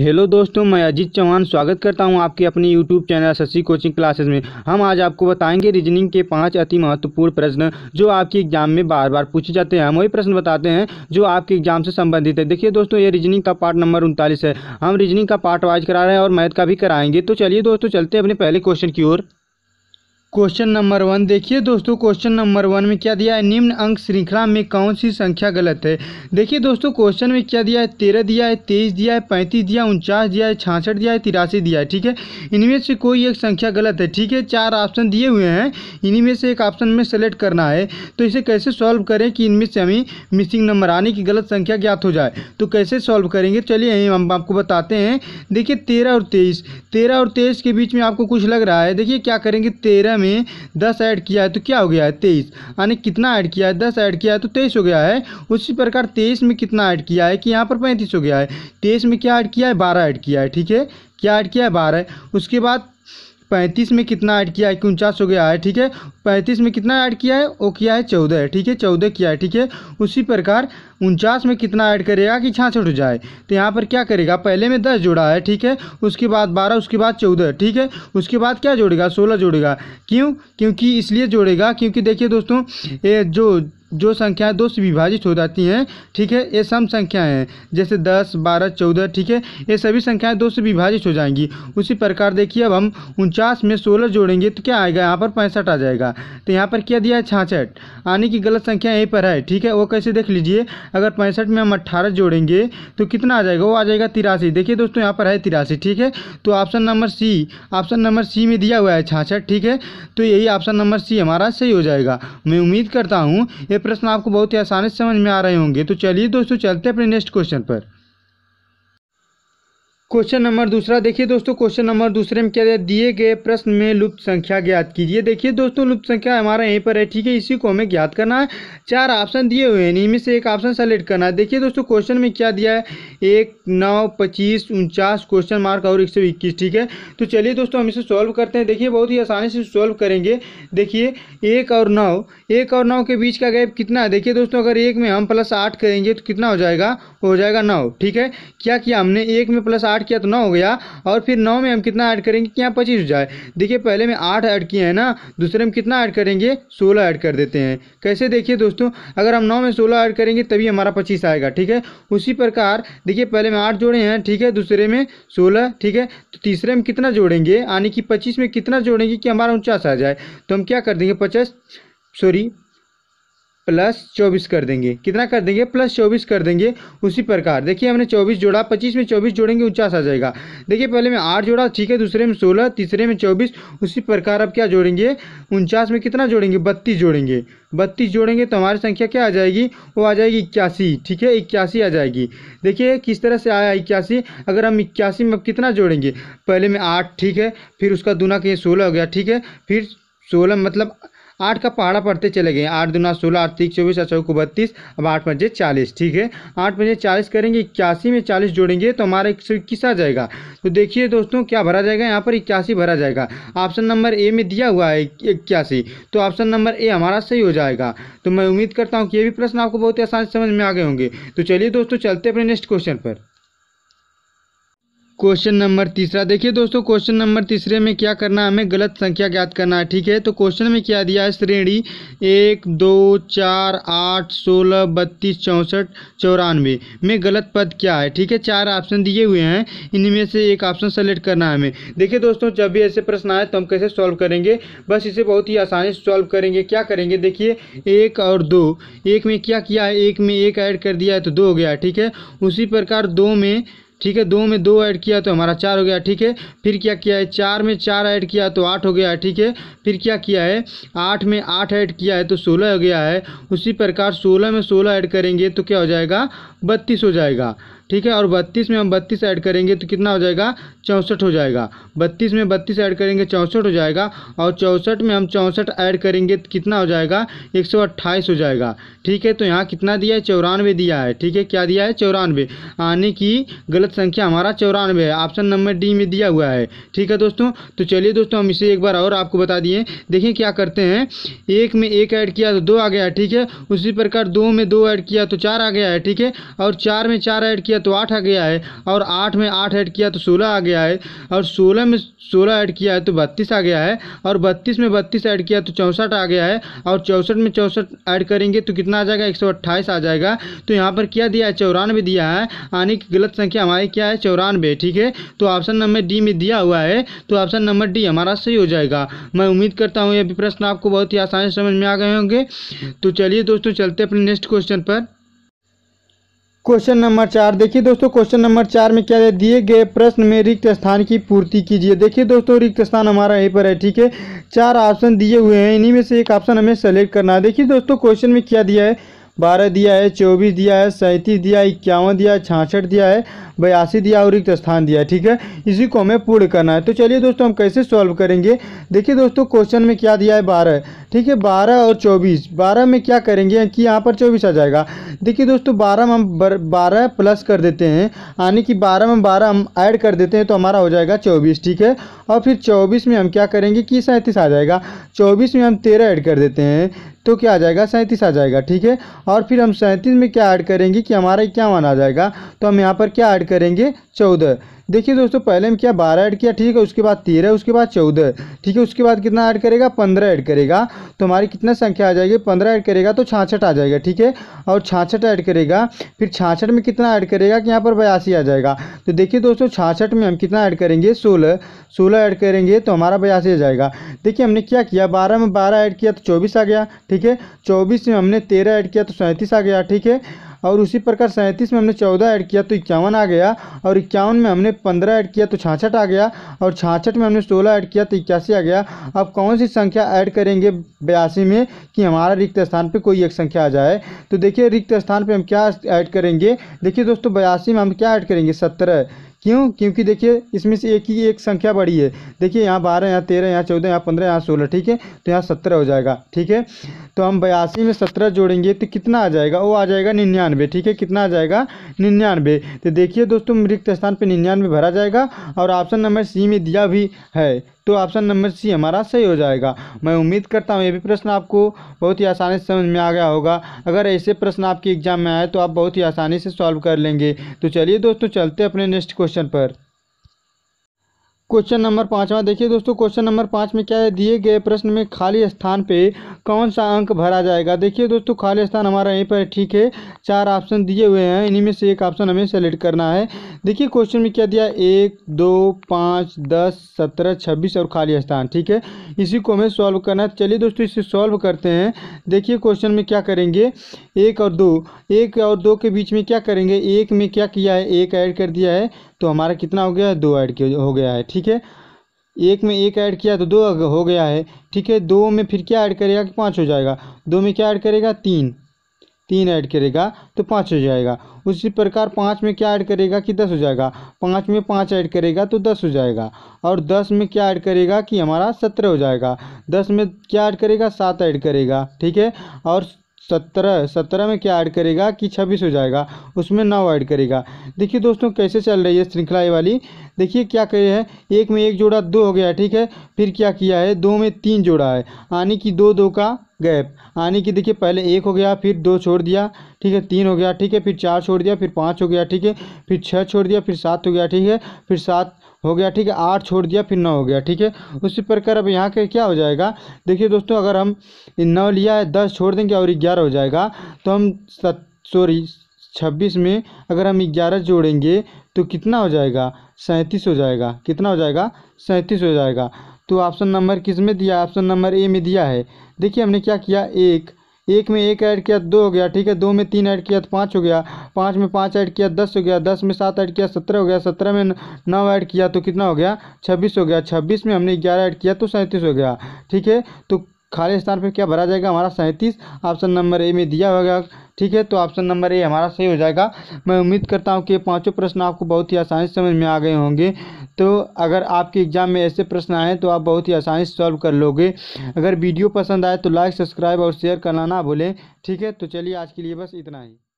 hello दोस्तों मैं अजीत चौहान स्वागत करता हूं आपके अपने YouTube channel Shashi coaching classes में हम आज आपको बताएंगे रीजनिंग के पांच अति महत्वपूर्ण प्रश्न जो आपके एग्जाम में बार बार पूछे जाते हैं हम वही प्रश्न बताते हैं जो आपके एग्जाम से संबंधित है देखिए दोस्तों ये रीजनिंग का पार्ट नंबर उनतालीस है हम रीजनिंग का पार्ट वाइज करा रहे हैं और मैथ का भी कराएंगे तो चलिए दोस्तों चलते हैं अपने पहले क्वेश्चन की ओर क्वेश्चन नंबर वन देखिए दोस्तों क्वेश्चन नंबर वन में क्या दिया है निम्न अंक श्रृंखला में कौन सी संख्या गलत है देखिए दोस्तों क्वेश्चन में क्या दिया है तेरह दिया है तेईस दिया है पैंतीस दिया है उनचास दिया है छाछठ दिया है तिरासी दिया है ठीक है इनमें से कोई एक संख्या गलत है ठीक है चार ऑप्शन दिए हुए हैं इन्हीं में से एक ऑप्शन में सेलेक्ट करना है तो इसे कैसे सॉल्व करें कि इनमें से हमें मिसिंग नंबर आने की गलत संख्या ज्ञात हो जाए तो कैसे सॉल्व करेंगे चलिए हम आपको बताते हैं देखिए तेरह और तेईस तेरह और तेईस के बीच में आपको कुछ लग रहा है देखिए क्या करेंगे तेरह में दस ऐड किया है तो क्या हो गया है तेईस यानी कितना ऐड किया है दस ऐड किया है तो तेईस हो गया है उसी प्रकार तेईस में कितना ऐड किया है कि यहाँ पर पैंतीस हो गया है तेईस में क्या ऐड किया है बारह ऐड किया है ठीक है क्या ऐड किया है बारह उसके बाद पैंतीस में कितना ऐड किया है कि उनचास हो गया है ठीक है पैंतीस में कितना ऐड किया है वो किया है चौदह ठीक है चौदह किया है ठीक है उसी प्रकार उनचास में कितना ऐड करेगा कि छाछ हो जाए तो यहाँ पर क्या करेगा पहले में दस जोड़ा है ठीक है उसके बाद बारह उसके बाद चौदह ठीक है उसके बाद क्या जोड़ेगा सोलह जोड़ेगा क्यों क्योंकि इसलिए जोड़ेगा क्योंकि देखिए दोस्तों ये जो जो संख्याएं दो से विभाजित हो जाती हैं ठीक है ये सम संख्याएं हैं जैसे दस बारह चौदह ठीक है ये सभी संख्याएं दो से विभाजित हो जाएंगी उसी प्रकार देखिए अब हम उनचास में सोलह जोड़ेंगे तो क्या आएगा यहाँ पर पैंसठ आ जाएगा तो यहाँ पर क्या दिया है छाछठ आने की गलत संख्या यहीं पर है ठीक है वो कैसे देख लीजिए अगर पैंसठ में हम अट्ठारह जोड़ेंगे तो कितना आ जाएगा वो आ जाएगा तिरासी देखिए दोस्तों यहाँ पर है तिरासी ठीक है तो option number C option number C में दिया हुआ है छाछठ ठीक है तो यही ऑप्शन नंबर सी हमारा सही हो जाएगा मैं उम्मीद करता हूँ ये प्रश्न आपको बहुत ही आसानी से समझ में आ रहे होंगे तो चलिए दोस्तों चलते हैं अपने नेक्स्ट क्वेश्चन पर क्वेश्चन नंबर दूसरा देखिए दोस्तों क्वेश्चन नंबर दूसरे में क्या दिया दिए गए प्रश्न में लुप्त संख्या ज्ञात कीजिए देखिए दोस्तों लुप्त संख्या हमारा यहीं पर है ठीक है इसी को हमें ज्ञात करना है चार ऑप्शन दिए हुए हैं इनमें से एक ऑप्शन सेलेक्ट करना है देखिए दोस्तों क्वेश्चन में क्या दिया है एक नौ पच्चीस उनचास क्वेश्चन मार्क और एक सौ इक्कीस ठीक है तो चलिए दोस्तों हम इसे सॉल्व करते हैं देखिए बहुत ही आसानी से सॉल्व करेंगे देखिए एक और नौ एक और नौ के बीच का गैप कितना है देखिए दोस्तों अगर एक में हम प्लस आठ करेंगे तो कितना हो जाएगा हो जाएगा नौ ठीक है क्या किया हमने एक में प्लस आठ आठ किया तो नौ हो गया और फिर नौ में हम कितना ऐड करेंगे कि यहाँ पच्चीस हो जाए देखिए पहले में आठ ऐड किए हैं ना दूसरे में कितना ऐड करेंगे सोलह ऐड कर देते हैं कैसे देखिए दोस्तों अगर हम नौ में सोलह ऐड करेंगे तभी हमारा पच्चीस आएगा ठीक है उसी प्रकार देखिए पहले में आठ जोड़े हैं ठीक है दूसरे में सोलह ठीक है तो तीसरे में कितना जोड़ेंगे यानी कि पच्चीस में कितना जोड़ेंगे कि हमारा उनचास आ जाए तो हम क्या कर देंगे पचास सॉरी प्लस चौबीस कर देंगे कितना कर देंगे प्लस चौबीस कर देंगे उसी प्रकार देखिए हमने चौबीस जोड़ा पच्चीस में चौबीस जोड़ेंगे उनचास आ जाएगा देखिए पहले में आठ जोड़ा ठीक है दूसरे में सोलह तीसरे में चौबीस उसी प्रकार अब क्या जोड़ेंगे उनचास में कितना जोड़ेंगे बत्तीस जोड़ेंगे बत्तीस जोड़ेंगे तो हमारी संख्या क्या आ जाएगी वो आ जाएगी इक्यासी ठीक है इक्यासी आ जाएगी देखिए किस तरह से आया इक्यासी अगर हम इक्यासी में अब कितना जोड़ेंगे पहले में आठ ठीक है फिर उसका दूना कहीं सोलह हो गया ठीक है फिर सोलह मतलब आठ का पहाड़ा पढ़ते चले गए आठ दुना सोलह आठ तीस चौबीस आठ को बत्तीस अब आठ पंजे चालीस ठीक है आठ पंजे चालीस करेंगे इक्यासी में चालीस जोड़ेंगे तो हमारा एक सौ इक्कीस आ जाएगा तो देखिए दोस्तों क्या भरा जाएगा यहाँ पर इक्यासी भरा जाएगा ऑप्शन नंबर ए में दिया हुआ है इक्यासी तो ऑप्शन नंबर ए हमारा सही हो जाएगा तो मैं उम्मीद करता हूँ कि ये भी प्रश्न आपको बहुत आसान समझ में आ गए होंगे तो चलिए दोस्तों चलते अपने नेक्स्ट क्वेश्चन पर क्वेश्चन नंबर तीसरा देखिए दोस्तों क्वेश्चन नंबर तीसरे में क्या करना है हमें गलत संख्या ज्ञात करना है ठीक है तो क्वेश्चन में क्या दिया है श्रेणी एक दो चार आठ सोलह बत्तीस चौंसठ चौरानवे में गलत पद क्या है ठीक है चार ऑप्शन दिए हुए हैं इनमें से एक ऑप्शन सेलेक्ट करना है हमें देखिए दोस्तों जब भी ऐसे प्रश्न आए तो हम कैसे सॉल्व करेंगे बस इसे बहुत ही आसानी से सॉल्व करेंगे क्या करेंगे देखिए एक और दो एक में क्या किया है एक में एक ऐड कर दिया है तो दो हो गया ठीक है उसी प्रकार दो में ठीक है दो में दो ऐड किया तो हमारा चार हो गया ठीक है फिर क्या किया है चार में चार ऐड किया तो आठ हो गया है ठीक है फिर क्या किया है आठ में आठ ऐड किया है तो सोलह हो गया है उसी प्रकार सोलह में सोलह ऐड करेंगे तो क्या हो जाएगा बत्तीस हो जाएगा ठीक है और बत्तीस में हम बत्तीस ऐड करेंगे तो कितना हो जाएगा चौंसठ हो जाएगा बत्तीस में बत्तीस ऐड करेंगे चौंसठ हो जाएगा और चौंसठ में हम चौंसठ ऐड करेंगे तो कितना हो जाएगा एक सौ अट्ठाईस हो जाएगा ठीक है तो यहाँ कितना दिया है चौरानवे दिया है ठीक है क्या दिया है चौरानवे आने की गलत संख्या हमारा चौरानवे है ऑप्शन नंबर डी में दिया हुआ है ठीक है दोस्तों तो चलिए दोस्तों हम इसे एक बार और आपको बता दिए देखिए क्या करते हैं एक में एक ऐड किया तो दो आ गया ठीक है उसी प्रकार दो में दो ऐड किया तो चार आ गया है ठीक है और चार में चार ऐड किया तो आठ आ गया है और आठ में आठ ऐड किया तो सोलह आ गया है और सोलह में सोलह ऐड किया है तो बत्तीस आ गया है और बत्तीस में बत्तीस ऐड किया तो चौंसठ आ गया है और चौंसठ में चौंसठ ऐड करेंगे तो कितना आ जाएगा एक सौ अट्ठाईस आ जाएगा तो यहाँ पर क्या दिया है चौरानवे दिया है आने की गलत संख्या हमारी क्या है चौरानवे ठीक है तो ऑप्शन नंबर डी में दिया हुआ है तो ऑप्शन नंबर डी हमारा सही हो जाएगा मैं उम्मीद करता हूँ ये प्रश्न आपको बहुत ही आसानी समझ में आ गए होंगे तो चलिए दोस्तों चलते अपने नेक्स्ट क्वेश्चन पर क्वेश्चन नंबर चार देखिए दोस्तों क्वेश्चन नंबर चार में क्या है दिए गए प्रश्न में रिक्त स्थान की पूर्ति कीजिए देखिए दोस्तों रिक्त स्थान हमारा यहीं पर है ठीक है चार ऑप्शन दिए हुए हैं इन्हीं में से एक ऑप्शन हमें सेलेक्ट करना है देखिए दोस्तों क्वेश्चन में क्या दिया है बारह दिया है चौबीस दिया है सैंतीस दिया है इक्यावन दिया है छाछठ दिया है बयासी दिया और रिक्त स्थान दिया ठीक है इसी को हमें पूर्ण करना है तो चलिए दोस्तों हम कैसे सॉल्व करेंगे देखिए दोस्तों क्वेश्चन में क्या दिया है बारह ठीक है बारह और चौबीस बारह में क्या करेंगे कि यहाँ पर चौबीस आ जाएगा देखिए दोस्तों बारह में हम बारह प्लस कर देते हैं यानी कि बारह में बारह हम ऐड कर देते हैं तो हमारा हो जाएगा चौबीस ठीक है और फिर चौबीस में हम क्या करेंगे कि सैंतीस आ जाएगा चौबीस में हम तेरह ऐड कर देते हैं तो क्या आ जाएगा सैंतीस आ जाएगा ठीक है और फिर हम सैंतीस में क्या ऐड करेंगे कि हमारा इक्यावन आ जाएगा तो हम यहाँ पर क्या ऐड करेंगे चौदह देखिए दोस्तों पहले हम किया बारह ऐड किया ठीक है उसके बाद तेरह उसके बाद चौदह ठीक है उसके बाद कितना ऐड करेगा पंद्रह ऐड करेगा तो हमारी कितना संख्या आ जाएगी पंद्रह ऐड करेगा तो छाछठ आ जाएगा ठीक है और छाछठ ऐड करेगा फिर छाछठ में कितना ऐड करेगा कि यहाँ पर बयासी आ जाएगा तो देखिए दोस्तों छाछठ में हम कितना ऐड करेंगे सोलह सोलह ऐड करेंगे तो हमारा बयासी आ जाएगा देखिए हमने क्या किया बारह में बारह ऐड किया तो चौबीस आ गया ठीक है चौबीस में हमने तेरह ऐड किया तो सैंतीस आ गया ठीक है और उसी प्रकार सैंतीस में हमने चौदह ऐड किया तो इक्यावन आ गया और इक्यावन में हमने पंद्रह ऐड किया तो छाछठ आ गया और छाछठ में हमने सोलह ऐड किया तो इक्यासी आ गया अब कौन सी संख्या ऐड करेंगे बयासी में कि हमारा रिक्त स्थान पर कोई एक संख्या आ जाए तो देखिए रिक्त स्थान पर हम क्या ऐड करेंगे देखिए दोस्तों बयासी में हम क्या ऐड करेंगे सत्रह क्यों क्योंकि देखिए इसमें से एक ही एक संख्या बड़ी है देखिए यहाँ बारह यहाँ तेरह यहाँ चौदह यहाँ पंद्रह यहाँ सोलह ठीक है तो यहाँ सत्रह हो जाएगा ठीक है तो हम बयासी में सत्रह जोड़ेंगे तो कितना आ जाएगा वो आ जाएगा निन्यानवे ठीक है कितना आ जाएगा निन्यानवे तो देखिए दोस्तों रिक्त स्थान पर निन्यानवे भरा जाएगा और ऑप्शन नंबर सी में दिया भी है तो ऑप्शन नंबर सी हमारा सही हो जाएगा मैं उम्मीद करता हूँ ये भी प्रश्न आपको बहुत ही आसानी से समझ में आ गया होगा अगर ऐसे प्रश्न आपके एग्जाम में आए तो आप बहुत ही आसानी से सॉल्व कर लेंगे तो चलिए दोस्तों चलते अपने नेक्स्ट क्वेश्चन क्वेश्चन पर क्वेश्चन नंबर पाँचवा देखिए दोस्तों क्वेश्चन नंबर पाँच में क्या है दिए गए प्रश्न में खाली स्थान पे कौन सा अंक भरा जाएगा देखिए दोस्तों खाली स्थान हमारा यहीं पर ठीक है चार ऑप्शन दिए हुए हैं इन्हीं में से एक ऑप्शन हमें सेलेक्ट करना है देखिए क्वेश्चन में क्या दिया एक दो पाँच दस सत्रह छब्बीस और खाली स्थान ठीक है इसी को हमें सॉल्व करना है तो चलिए दोस्तों इसे सॉल्व करते हैं देखिए क्वेश्चन में क्या करेंगे एक और दो एक और दो के बीच में क्या करेंगे एक में क्या किया है एक ऐड कर दिया है तो हमारा कितना हो गया है दो ऐड हो गया है ठीक है एक में एक ऐड किया तो दो हो गया है ठीक है दो में फिर क्या ऐड करेगा कि पाँच हो जाएगा दो में क्या ऐड करेगा तीन तीन ऐड करेगा तो पाँच हो जाएगा उसी प्रकार पाँच में क्या ऐड करेगा कि दस हो जाएगा पाँच में पाँच ऐड करेगा तो दस हो जाएगा और दस में क्या ऐड करेगा कि हमारा सत्रह हो जाएगा दस में क्या ऐड करेगा सात ऐड करेगा ठीक है और सत्रह सत्रह में क्या ऐड करेगा कि छब्बीस हो जाएगा उसमें नौ ऐड करेगा देखिए दोस्तों कैसे चल रही है श्रृंखला वाली देखिए क्या करे है एक में एक जोड़ा दो हो गया ठीक है फिर क्या किया है दो में तीन जोड़ा है आने की दो दो का गैप आने की देखिए पहले एक हो गया फिर दो छोड़ दिया ठीक है तीन हो गया ठीक है फिर चार छोड़ दिया फिर पाँच हो गया ठीक है फिर छः छोड़ दिया फिर सात हो गया ठीक है फिर सात हो गया ठीक है आठ छोड़ दिया फिर नौ हो गया ठीक है उसी प्रकार अब यहाँ के क्या हो जाएगा देखिए दोस्तों अगर हम नौ लिया है दस छोड़ देंगे और ग्यारह हो जाएगा तो हम सत सॉरी छब्बीस में अगर हम ग्यारह जोड़ेंगे तो कितना हो जाएगा सैंतीस हो जाएगा कितना हो जाएगा सैंतीस हो जाएगा तो ऑप्शन नंबर किस में दिया ऑप्शन नंबर ए में दिया है देखिए हमने क्या किया एक एक में एक ऐड किया दो हो गया ठीक है दो में तीन ऐड किया तो पाँच हो गया पाँच में पाँच ऐड किया दस हो गया दस में सात ऐड किया सत्रह हो गया सत्रह में नौ ऐड किया तो कितना हो गया छब्बीस हो गया छब्बीस में हमने ग्यारह ऐड किया तो सैंतीस हो गया ठीक है तो खाली स्थान पर क्या भरा जाएगा हमारा सैंतीस ऑप्शन नंबर ए में दिया होगा ठीक है तो ऑप्शन नंबर ए हमारा सही हो जाएगा मैं उम्मीद करता हूँ कि पाँचों प्रश्न आपको बहुत ही आसानी से समझ में आ गए होंगे तो अगर आपके एग्जाम में ऐसे प्रश्न आए तो आप बहुत ही आसानी से सॉल्व कर लोगे अगर वीडियो पसंद आए तो लाइक सब्सक्राइब और शेयर करना ना भूलें ठीक है तो चलिए आज के लिए बस इतना ही